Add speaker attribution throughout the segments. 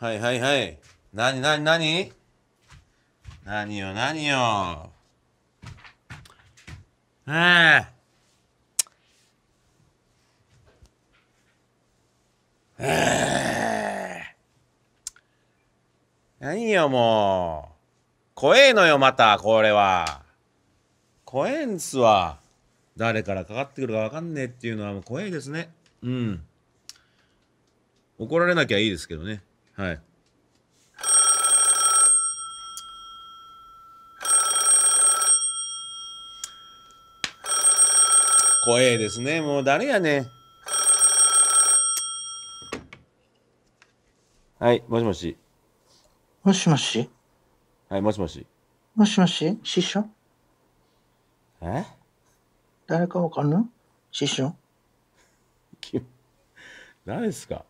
Speaker 1: はいはいはい。なになに
Speaker 2: なに何よ何よ。ええええ何よもう。怖えのよまたこれは。怖えんすわ。誰からかかってくるかわかんねえっていうのはもう怖いですね。うん。怒られなきゃいいですけどね。はい。怖えですね。もう誰やね。はい、もしもし。もしもし。はい、もしもし。
Speaker 1: もしもし、師匠。え誰かわかんない師匠。誰ですか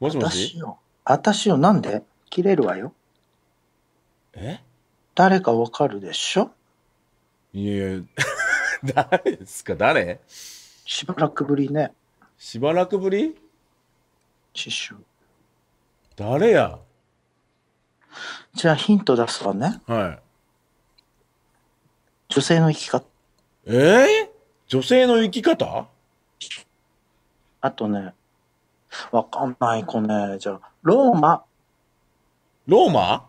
Speaker 1: もしもし。私よ。私をなんで切れるわよ。え誰かわかるでしょいやいや、
Speaker 2: 誰ですか誰
Speaker 1: しばらくぶりね。
Speaker 2: しばらくぶり
Speaker 1: 師匠。誰やじゃあヒント出すわね。はい。女性の生き方。えー、女性の生き方あとね、わかんない子ね。じゃあ、ローマ。ローマ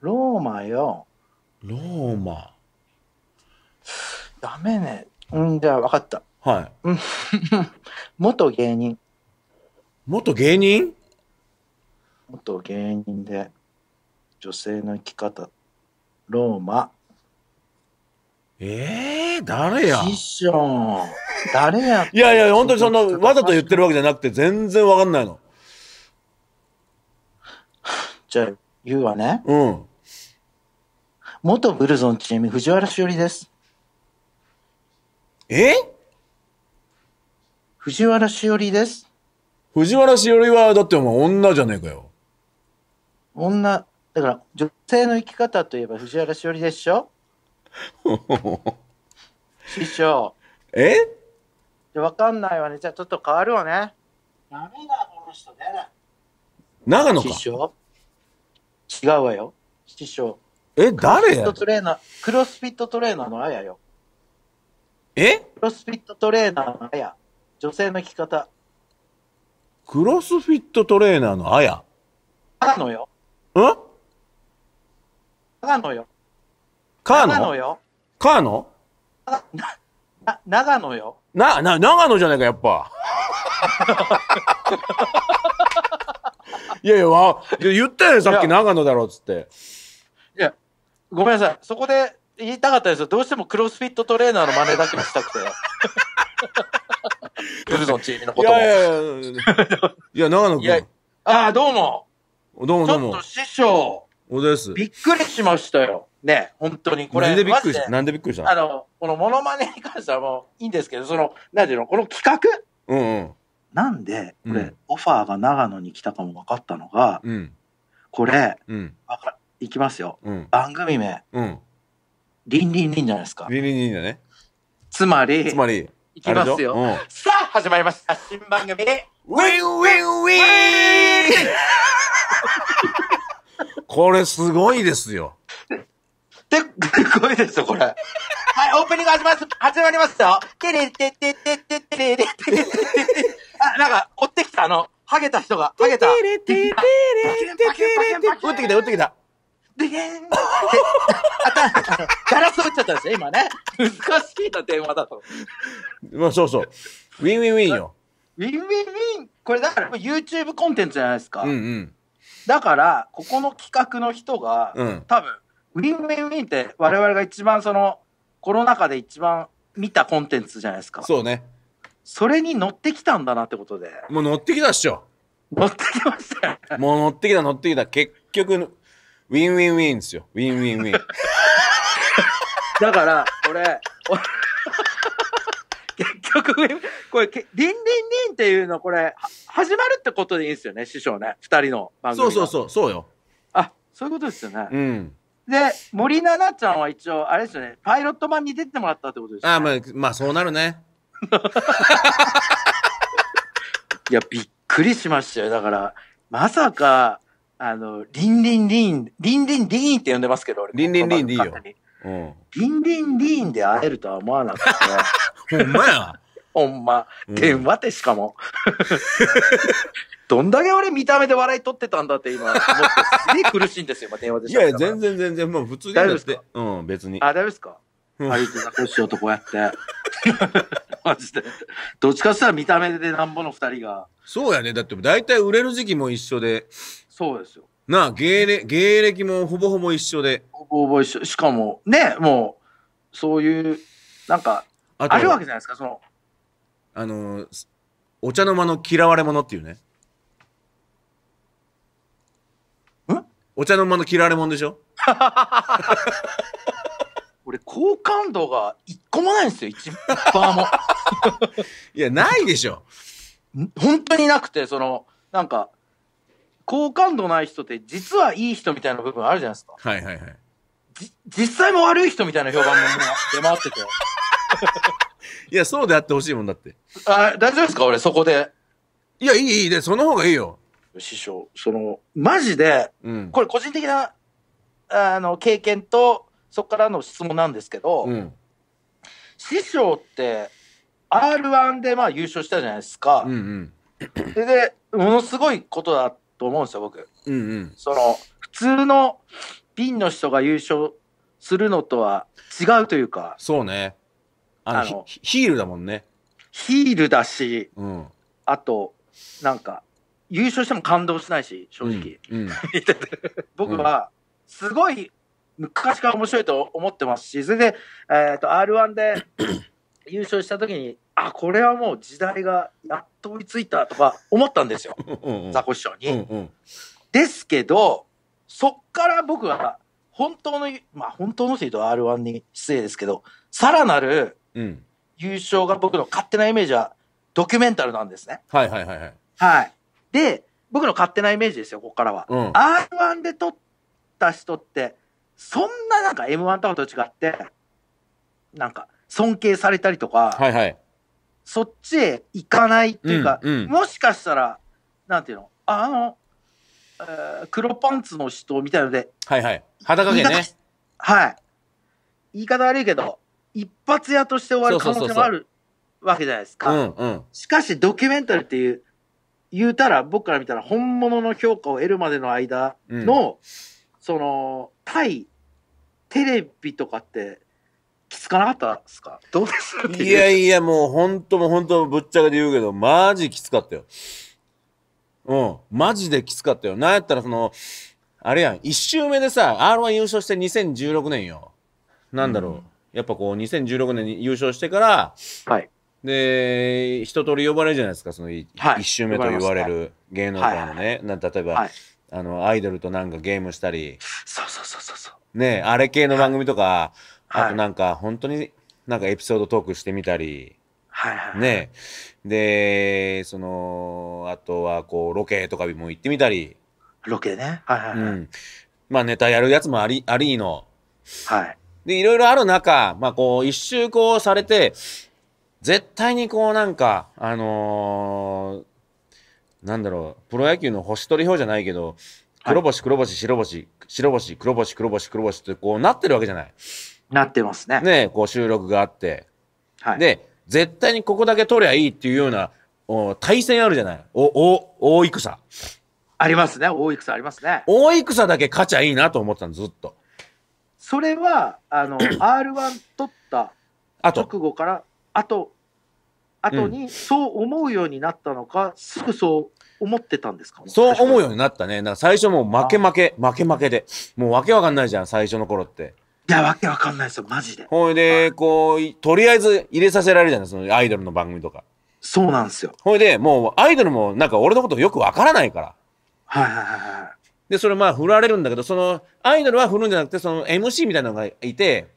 Speaker 1: ローマよ。ローマ。ダメね。うん、じゃあ、わかった。はい。元芸人。元芸人元芸人で、女性の生き方。ローマ。ええー、誰や師匠。誰やいやいや、本当にその、わざと言っ
Speaker 2: てるわけじゃなくて、全然わかんないの。
Speaker 1: じゃあ、言うわね。うん。元ブルゾンチーム、藤原しおりです。え藤
Speaker 2: 原しおりです。藤原しおりは、だってお前女じゃねえかよ。
Speaker 1: 女、だから女性の生き方といえば藤原しおりでしょ 師匠。えわかんないわね。じゃあちょっと変わるわね。ダメだ、この人ね。長野か。師匠違うわよ。師匠。え、誰やクロスフィットトレーナーのあやよ。えクロスフィットトレーナーのあや。女性の着方。
Speaker 2: クロスフィットトレーナーのあや。長野よ。ん
Speaker 1: 長野よ。カーノカーノよ。カーノな、長野よ。
Speaker 2: な、な、長野じゃないか、やっぱ。いやいや、わ言ったよね、さっき長野だろ、っつって。
Speaker 1: いや、ごめんなさい。そこで言いたかったですよ。どうしてもクロスフィットトレーナーの真似だけはしたくて。ブ ルゾンチームのことも。いやいやいや、いや長野君。ああ、どうも。どうもどうも。ちょっと師匠。おです。びっくりしましたよ。ね、本当に、これ。なんでびっくりした、なんでびっくりしたあの、このモノマネに関してはもういいんですけど、その、なんていうの、この企画、うんうん、なんで、これ、うん、オファーが長野に来たかも分かったのが、うん、これ、うん、いきますよ。うん、番組名、うん。リンリンリンじゃないですか。リンリンリンだね。つまり、つまり、いきますよ。うん、さあ、始まりました。新番組、ウィンウィンウィン
Speaker 2: これすごいですよ。で、すごいですよ、これ。はい、
Speaker 1: オープニング始まります、始まりますよ。てれてててててれれてれてあ、なんか、追ってきた、あの、ハゲた人が、ハゲた。てれてれてれてれ。打ってきた、打ってきた。でげん。あた、ガラス打っちゃったんですよ、今ね。難しいな、電話だと。まあ、そうそう。ウィンウィンウィンよ。ウィンウィンウィン、これだから YouTube コンテンツじゃないですか。うんうん。だから、ここの企画の人が、うん、多分、ウィンウィンウィンって我々が一番そのコロナ禍で一番見たコンテンツじゃないですか。そうね。それに乗ってきたんだなってことで。もう乗ってきたっしょ。乗ってきましたよ、もう乗ってきた乗ってきた。結
Speaker 2: 局、ウィンウィンウィンですよ。ウィンウィンウィン。
Speaker 1: だから、俺、れ。結局、これ、リンリンリンっていうの、これ、始まるってことでいいんですよね、師匠ね。二人の番組。そうそうそう、そうよ。あ、そういうことですよね。うん。で、森七菜ちゃんは一応、あれですよね、パイロット版に出てもらったってことですよ、ね。ああ、まあ、まあ、そうなるね。いや、びっくりしましたよ。だから、まさか、あの、リンリンリン、リンリンリンって呼んでますけど、俺。リンリンリンでいいよ。うん、リンリンリンで会えるとは思わなくて。ほんまや。ほんま。電話でしかも。どんだけ俺見た目で笑い取ってたんだって今、思ってすげえ苦しいんですよ、今電話で。いやいや、全
Speaker 2: 然全然、もう普通に。大丈夫ですかうん、別に。あ、大丈夫ですかあいて仲うし男やって。
Speaker 1: マジで。
Speaker 2: どっちかしたら見た目でな
Speaker 1: んぼの二人が。
Speaker 2: そうやね。だって大体売れる時期も一緒で。そうですよ。なあ、芸歴、芸歴もほぼほぼ一緒で。ほぼほぼ一緒。しかも、ね、もう、
Speaker 1: そういう、なんか、あるわけじゃないですか、その。
Speaker 2: あの、お茶の間の嫌われ者っていうね。お茶の間の嫌われ者でしょ 俺、
Speaker 1: 好感度が一個もないんですよ、一番も。いや、ないでしょ。本当になくて、その、なんか、好感度ない人って実はいい人みたいな部分あるじゃないですか。はいはいはい。実際も悪い人みたいな評判も出回ってて。
Speaker 2: いや、そうであってほしいもんだって。
Speaker 1: あ、大丈夫ですか俺、そこで。いや、いい、いい、で、その方がいいよ。師匠、その、マジで、うん、これ個人的な、あの、経験と、そこからの質問なんですけど、うん、師匠って、R1 でまあ優勝したじゃないですか。
Speaker 2: うんうん、
Speaker 1: でで、ものすごいことだと思うんですよ、僕。うんうん、その、普通のピンの人が優勝するのとは違うというか。そうね。あのヒールだもんね。ヒールだし、うん、あと、なんか、優勝しても感動しないし、正直。うんうん、僕は、すごい昔から面白いと思ってますし、それで、えっ、ー、と、R1 で優勝した時に、あ、これはもう時代がやっと追いついたとか思ったんですよ。ザコシショウに、ですけど、そっから僕は、本当の、まあ本当のというと R1 に失礼ですけど、さらなる優勝が僕の勝手なイメージはドキュメンタルなんですね。
Speaker 2: はいはいはいはい。
Speaker 1: はい。で、僕の勝手なイメージですよ、ここからは。うん、R1 で取った人って、そんななんか M1 とかと違って、なんか尊敬されたりとか、はいはい、そっちへ行かないっていうか、うんうん、もしかしたら、なんていうの、あの、えー、黒パンツの人みたいので、はいはい。裸毛ね。はい。言い方悪いけど、一発屋として終わる可能性もあるわけじゃないですか。しかし、ドキュメンタリーっていう、言うたら僕から見たら本物の評価を得るまでの間の、うん、その対テレビとかってきつかなかったっすか
Speaker 2: どうですかいやいやもう本当も本当もぶっちゃけで言うけどマジきつかったよ。うんマジできつかったよ。なんやったらそのあれやん1周目でさ r 1優勝して2016年よ。なんだろう、うん、やっぱこう2016年に優勝してから、はい、で一通り呼ばれるじゃないですかその一、はい、周目と言われる芸能界のね、はい、例えば、はい、あのアイドルとなんかゲームしたりそうそうそうそうそうねあれ系の番組とか、あとなんか本当になんかエピソードトークしてみたり、
Speaker 1: はいはいね
Speaker 2: でそのあとはこうロケとかも行ってみたり
Speaker 1: ロケねはいはいはい、う
Speaker 2: ん、まあネタやるやつもありありのはいでいろいろある中まあこう一周こうされて絶対にこうなんか、あのー、なんだろう、プロ野球の星取り表じゃないけど、黒星、黒星、白星、白星、黒星、黒星、黒星ってこうなってるわけじゃない。
Speaker 1: なってますね。
Speaker 2: ねこう収録があって。はい、で、絶対にここだけ取りゃいいっていうような、お対戦あるじゃない。お、お、大戦。ありますね。大戦ありますね。大戦だけ勝ちゃいいなと思ってたの、ずっと。
Speaker 1: それは、あの、R1 取った直後からあ後にそう思うようになったのか、うん、すぐそう思ってたんですかそう思
Speaker 2: うようになったね。なんか最初もう負け負け、負け負けで。もうわけわかんないじゃん、最初の頃って。
Speaker 1: いや、わけわかんないですよ、マジで。
Speaker 2: ほいで、こう、とりあえず入れさせられるじゃない、そのアイドルの番組とか。そうなんですよ。ほいで、もうアイドルもなんか俺のことよくわからないから。はいはいはいはい。で、それまあ振られるんだけど、そのアイドルは振るんじゃなくて、その MC みたいなのがいて、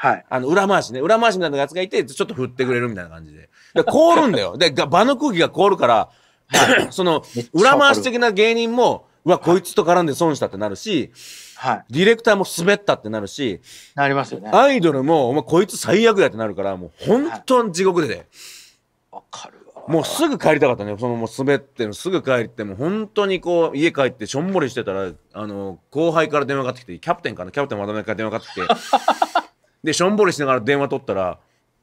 Speaker 2: はい。あの、裏回しね。裏回しみたいなやつがいて、ちょっと振ってくれるみたいな感じで。で、凍るんだよ。で、場の空気が凍るから、はい、その、裏回し的な芸人も、うわ、こいつと絡んで損したってなるし、はい。ディレクターも滑ったってなるし、なりますよね。アイドルも、お前こいつ最悪やってなるから、もう本当に地獄でね。わ、はい、かるわ。もうすぐ帰りたかったね。そのもう滑ってすぐ帰っても、う本当にこう、家帰ってしょんぼりしてたら、あの、後輩から電話かかってきて、キャプテンかなキャプテンま渡めから電話かかってきて、でしょんぼりしながら電話取ったら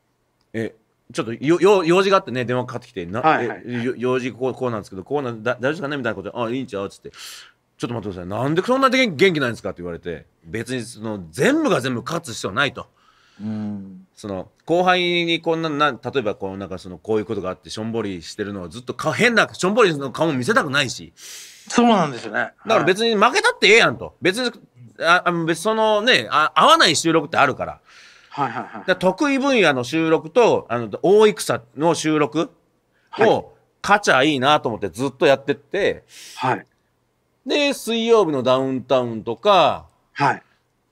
Speaker 2: 「えちょっとよ用事があってね電話かかってきてな、はいはいはい、用事こうこうなんですけどこうなんだ大丈夫ですかね?」みたいなことで「あいいんちゃう?」っつってちょっと待ってください。なんでそんなに元気ないんですかって言われて、別にその全部が全部勝つ必要ないと。うん、その後輩にこんなな例えばこうなんかそのこういうことがあってしょんぼりしてるのはずっと変なしょんぼりの顔も見せたくないしそうなんですよねだから別に負けたってええやんと別にあ別そのねあ、合わない収録ってあるから。はいはいはい、得意分野の収録と、あの、大戦の収録を、勝ちゃいいなと思ってずっとやってって、はい。で、水曜日のダウンタウンとか、はい。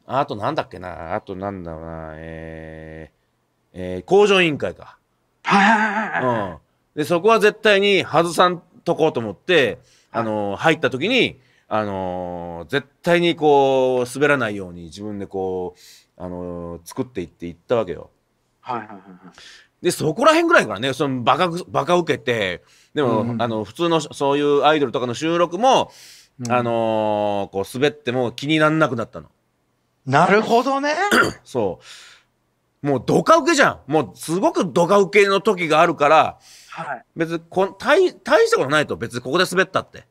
Speaker 2: あとなんだっけな、あとなんだろうな、えー、えー、工場委員会か。
Speaker 1: はいはいはい。うん。
Speaker 2: で、そこは絶対に外さんとこうと思って、あの、入った時に、あのー、絶対にこう滑らないように自分でこう、あのー、作っていっていったわけよ。はいはいはい、はい、でそこら辺ぐらいからねそのバカバカ受けてでも、うんあの普通のそういうアイドルとかの収録も、うん、あのー、こう滑っても気になんなくなったの。
Speaker 1: なるほどね そうもう
Speaker 2: ドカウケじゃんもうすごくドカウケの時があるから、はい、別にこ大大したことないと別にここで滑ったって。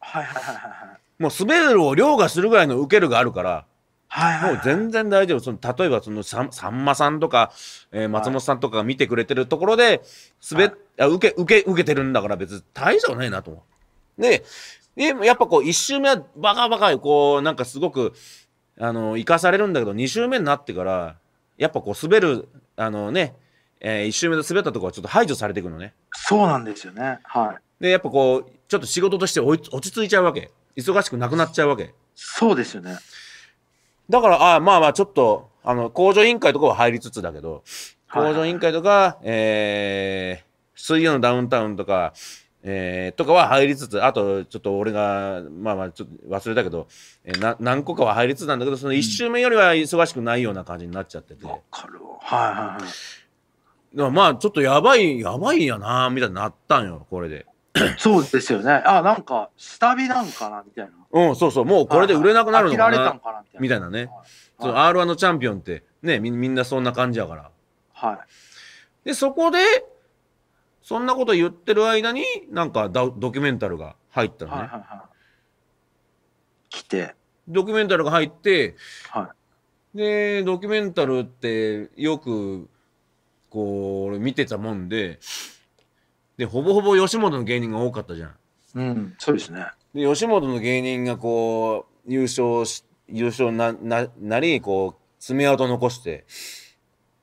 Speaker 2: はいはいはいはいもう滑るを凌駕するぐらいの受けるがあるから、はいはいはい、もう全然大丈夫その例えばそのささんまさんとか、えー、松本さんとかが見てくれてるところで滑はい、受け受け受けてるんだから別に大丈夫ないなと思う。ででやっぱこう一周目はバカバカこうなんかすごくあの生かされるんだけど二周目になってからやっぱこう滑るあのね、えー、一周目で滑ったとこはちょっと排除されていくのね。そうなんです
Speaker 1: よね、は
Speaker 2: い、でやっぱこうちょっと仕事として落ち着いちゃうわけ。忙しくなくなっちゃうわけそうですよねだからあまあまあちょっとあの工場委員会とかは入りつつだけど工場委員会とか、はい、えー、水曜のダウンタウンとか、えー、とかは入りつつあとちょっと俺がまあまあちょっと忘れたけど、えー、な何個かは入りつつなんだけどその1周目よりは忙しくないような感じになっちゃってて。
Speaker 1: わ、うん、かるはいはい
Speaker 2: はい。まあちょっとやばいやばいやなみたいになったんよこれで。そうですよ
Speaker 1: ね。あ、なんか、下火なんかなみたいな。
Speaker 2: うん、そうそう。もうこれで売れなくなるのかな、はいはい、みたいな。みたいなね。はいはい、R1 のチャンピオンって、ねみ、みんなそんな感じやから。はい。で、そこで、そんなこと言ってる間に、なんかドキュメンタルが入ったのね。はいはいはい。来て。ドキュメンタルが入って、はい。で、ドキュメンタルってよく、こう、見てたもんで、で、ほぼほぼ吉本の芸人が多かったじゃん。
Speaker 1: うん、そうですね。
Speaker 2: で、吉本の芸人がこう、優勝し、優勝な、な、なり、こう、爪痕残して、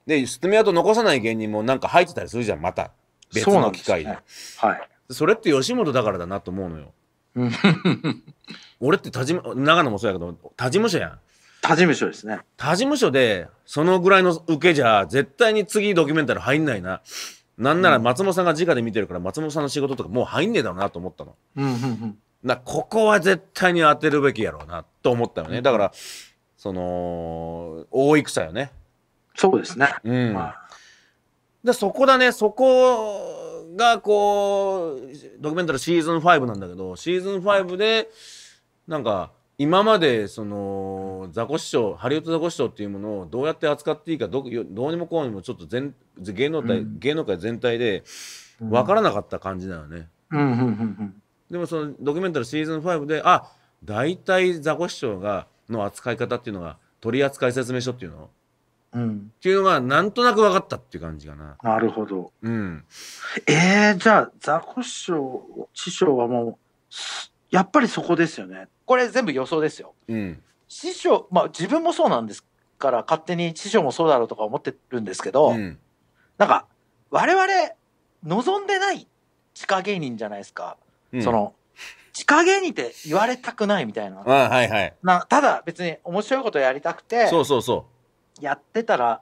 Speaker 2: で、爪痕残さない芸人もなんか入ってたりするじゃん、また。別の機会で。でね、はい。それって吉本だからだなと思うのよ。俺って田島、長野もそうやけど、他事務所やん。
Speaker 1: 他事務所ですね。
Speaker 2: 他事務所で、そのぐらいの受けじゃ、絶対に次ドキュメンタル入んないな。なんなら松本さんが直で見てるから松本さんの仕事とかもう入んねえだろうなと思ったの。
Speaker 1: うんうんうん
Speaker 2: なここは絶対に当てるべきやろうなと思ったよねだから、その大戦よねそうですねうん、まあ、でそこだねそこがこうドキュメンタリーシーズン5なんだけどシーズン5でなんか今までそのザコ師匠ハリウッドザコ師匠っていうものをどうやって扱っていいかどどうにもこうにもちょっと全芸能界、うん、芸能界全体で分からなかった感じなのね、うんうん、でもそのドキュメンタリーシーズン5であ大体ザコ師匠がの扱い方っていうのが取扱説明書っていうの、うん、っていうのがなんと
Speaker 1: なく分かったっていう感じかななるほど、うん、えー、じゃあザコ師匠師匠はもうやっぱりそこですよね。これ全部予想ですよ。うん、師匠、まあ自分もそうなんですから勝手に師匠もそうだろうとか思ってるんですけど、うん、なんか我々望んでない地下芸人じゃないですか。うん、その地下芸人って言われたくないみたいな。
Speaker 2: はいはい、
Speaker 1: なただ別に面白いことやりたくて、そうそうそう。やってたら、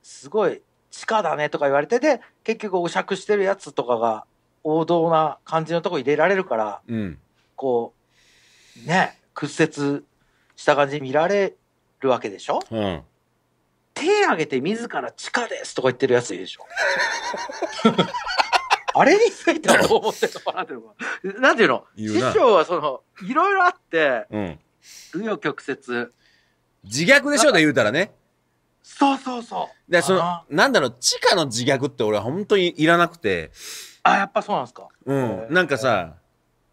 Speaker 1: すごい地下だねとか言われてで、結局お酌してるやつとかが王道な感じのとこ入れられるから、うん、こう、ね、屈折した感じで見られるわけでしょ、うん、手挙げて自ら地下ですとか言ってるやついでしょ あれについてはどう思ってるのかなっていうのなんていうの師匠はその、いろいろあって、うん。紆余
Speaker 2: 曲折。自虐でしょうね、言うたらね。
Speaker 1: そうそうそう。で、そ
Speaker 2: の、なんだろう、地下の自虐って俺は本当にいらなくて。あ、やっぱそうなんですか。うん。なんかさ、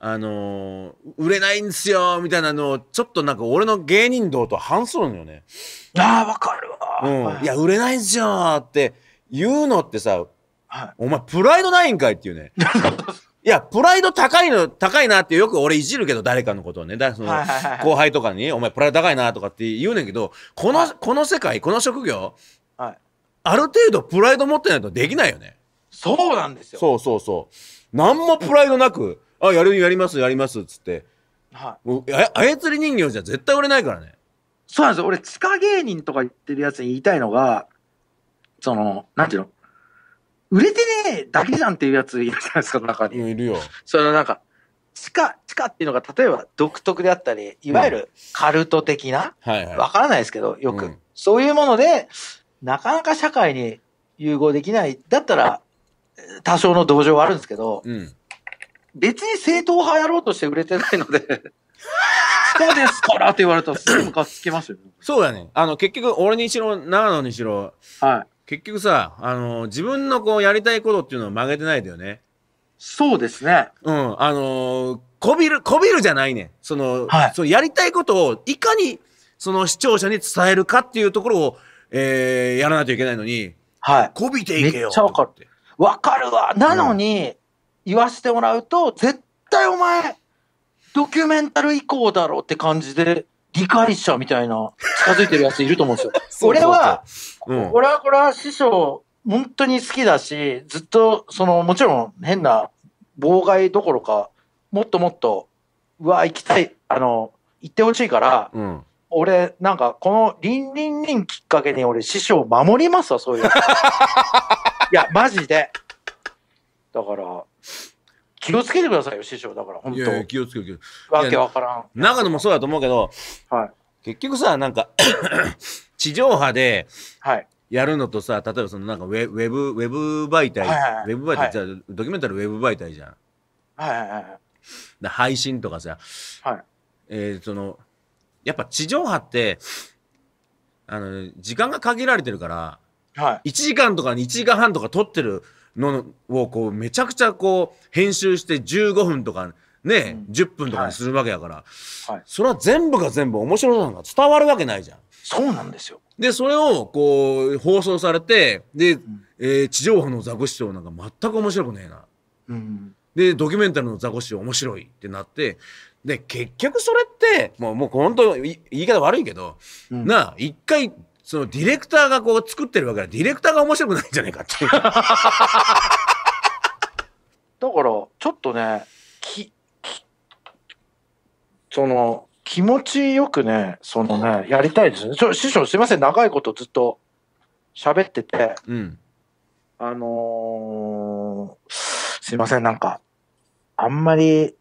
Speaker 2: あのー、売れないんですよみたいなのをちょっとなんか俺の芸人道と反するのよね。ああわかるわ、うん、いや売れないんすよって言うのってさ、はい、お前プライドないんかいっていうね。いや、プライド高いの、高いなってよく俺いじるけど、誰かのことをね。だその後輩とかに、お前プライド高いなとかって言うねんけど、この、はい、この世界、この職業、はい、ある程度プライド持ってないとできないよね。そうなんですよ。そうそうそう。何もプライドなく、あ、やる、やります、やります、つって。はい。もう、あ操り人形じゃ絶対売れな
Speaker 1: いからね。そうなんですよ。俺、地下芸人とか言ってるやつに言いたいのが、その、なんていうの売れてねえだけじゃんっていうやついるじゃないですか、中に。いるよ。そのなんか、地下、地下っていうのが、例えば独特であったり、いわゆるカルト的な、うん、はいはい。わからないですけど、よく、うん、そういうもので、なかなか社会に融合できない。だったら、多少の同情はあるんですけど、うん、別に正統派やろうとして売れてないのでそう ですからって言われたらすぐムカつきますよ、ね、
Speaker 2: そうだね。あの、結局、俺にしろ、長野にしろ、はい。結局さ、あの、自分のこう、やりたいことっていうのは曲げてないだよね。そうですね。うん。あのこびる、こびるじゃないね。その、はい、そのやりたいことを、いかに、その視聴者に伝えるかっていうところを、えー、やらないといけないのに、
Speaker 1: はい。こびていけよ。めっちゃわかる。わかるわ。なのに、うん言わしてもらうと、絶対お前、ドキュメンタル以降だろって感じで、理解者みたいな、近づいてるやついると思うんですよ。そうそうそう俺は、うん、俺はこれは師匠、本当に好きだし、ずっと、その、もちろん変な妨害どころか、もっともっと、うわ、行きたい、あの、行ってほしいから、うん、俺、なんか、この、りんりんりんきっかけに俺、師匠を守りますわ、そういう。いや、マジで。だから、気をつけてくださいよ師匠だから本当いやいや
Speaker 2: 気をつけるけわけわからん長野もそうだと思うけど、はい、結局さなんか 地上波でやるのとさ例えばそのなんかウェウェブウェブ媒体、はいはい、ウェブ媒体、じゃ、ドキュメンタリーウェブ媒体じゃん。はいはいはい、だ配信とかさ、はいえー、そのやっぱ地上波ってあの時間が限られてるから、はい、1時間とか2時間半とか撮ってる。のをこうめちゃくちゃこう編集して15分とかね、うん、10分とかにするわけやから、はい、それは全部が全部面白さが伝わるわけないじゃん。そうなんですよでそれをこう放送されてで、うん、えー、地上波のザコシショウなんか全く面白くねえな。うん、でドキュメンタルのザコシショウ面白いってなってで結局それってもうもう本当言い方悪いけど、うん、なあ一回そのディレクターがこう作ってるわけだディレクターが面
Speaker 1: 白くないんじゃないかっていうだからちょっとねきき、その気持ちよくねそのねやりたいですねちょ師匠すいません長いことずっと喋ってて、うん、あのー、すいませんなんかあんまり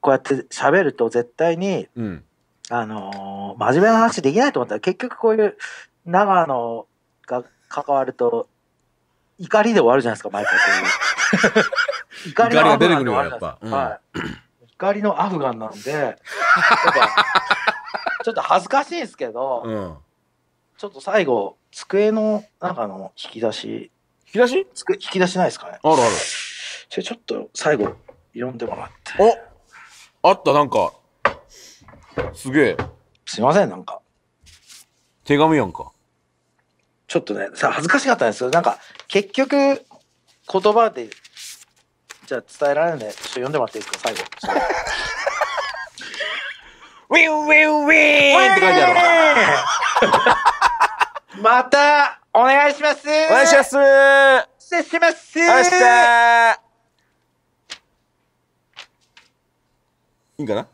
Speaker 1: こうやって喋ると絶対に、うんあのー、真面目な話できないと思ったら、結局こういう長野が関わると、怒りで終わるじゃないですか、毎回そういう。怒りが出てくるよ、やっぱ。うん、はい。怒りのアフガンなんで、ちょっと恥ずかしいですけど、うん、ちょっと最後、机の中の引き出し。引き出し机引き出しないですかね。あるある。ちょっと最後、読んでもらって。おあった、なんか、すげえ。すいません、なんか。手紙やんか。ちょっとね、さ、恥ずかしかったんですけど、なんか、結局、言葉で、じゃあ伝えられるんで、ちょっと読んでもらっていいですか、最後。ウィンウィンウィンって書いてあるまた、お願いしますお願いします失礼しますおいします
Speaker 2: いいんかな